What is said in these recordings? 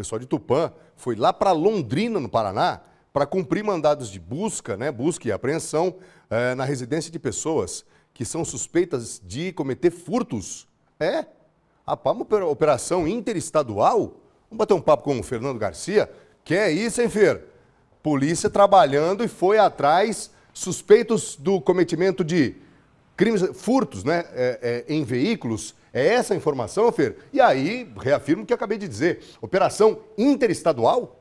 pessoal de Tupã foi lá para Londrina, no Paraná, para cumprir mandados de busca, né, busca e apreensão é, na residência de pessoas que são suspeitas de cometer furtos. É? A uma operação interestadual? Vamos bater um papo com o Fernando Garcia? Que é isso, hein, Fer? Polícia trabalhando e foi atrás suspeitos do cometimento de crimes, furtos né, é, é, em veículos. É essa a informação, Fer? E aí, reafirmo o que acabei de dizer: operação interestadual?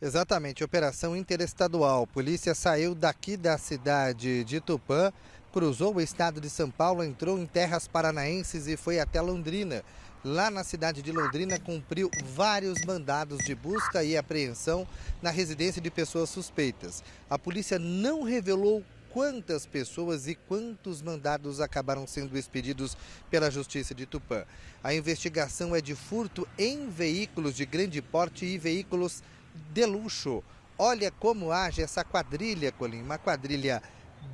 Exatamente, operação interestadual. Polícia saiu daqui da cidade de Tupã cruzou o estado de São Paulo, entrou em terras paranaenses e foi até Londrina. Lá na cidade de Londrina, cumpriu vários mandados de busca e apreensão na residência de pessoas suspeitas. A polícia não revelou quantas pessoas e quantos mandados acabaram sendo expedidos pela Justiça de Tupã. A investigação é de furto em veículos de grande porte e veículos de luxo. Olha como age essa quadrilha, Colim, uma quadrilha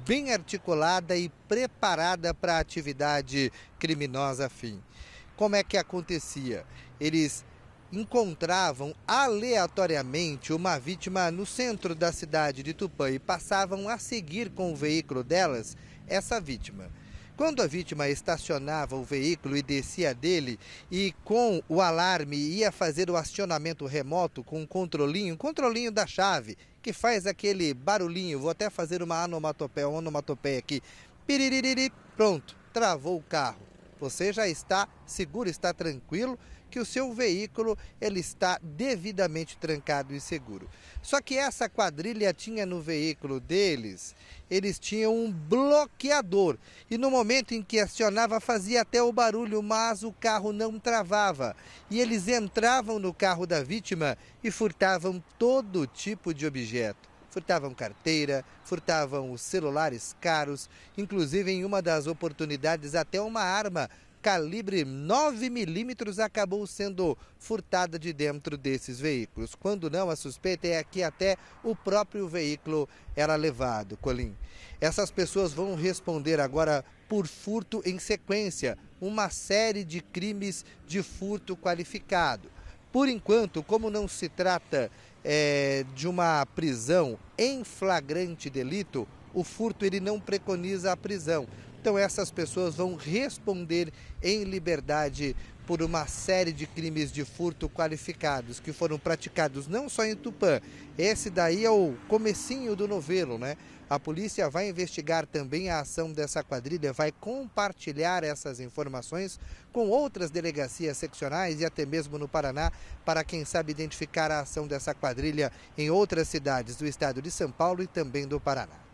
bem articulada e preparada para a atividade criminosa fim. Como é que acontecia? Eles encontravam aleatoriamente uma vítima no centro da cidade de Tupã e passavam a seguir com o veículo delas essa vítima. Quando a vítima estacionava o veículo e descia dele, e com o alarme ia fazer o acionamento remoto com um controlinho, um controlinho da chave, que faz aquele barulhinho, vou até fazer uma onomatopeia, uma onomatopeia aqui, piririri, pronto, travou o carro. Você já está seguro, está tranquilo, que o seu veículo ele está devidamente trancado e seguro. Só que essa quadrilha tinha no veículo deles, eles tinham um bloqueador e no momento em que acionava fazia até o barulho, mas o carro não travava. E eles entravam no carro da vítima e furtavam todo tipo de objeto furtavam carteira, furtavam os celulares caros, inclusive em uma das oportunidades até uma arma calibre 9mm acabou sendo furtada de dentro desses veículos. Quando não, a suspeita é que até o próprio veículo era levado, Colim. Essas pessoas vão responder agora por furto em sequência, uma série de crimes de furto qualificado. Por enquanto, como não se trata é, de uma prisão em flagrante delito, o furto ele não preconiza a prisão, então, essas pessoas vão responder em liberdade por uma série de crimes de furto qualificados que foram praticados não só em Tupã. Esse daí é o comecinho do novelo, né? A polícia vai investigar também a ação dessa quadrilha, vai compartilhar essas informações com outras delegacias seccionais e até mesmo no Paraná, para quem sabe identificar a ação dessa quadrilha em outras cidades do estado de São Paulo e também do Paraná.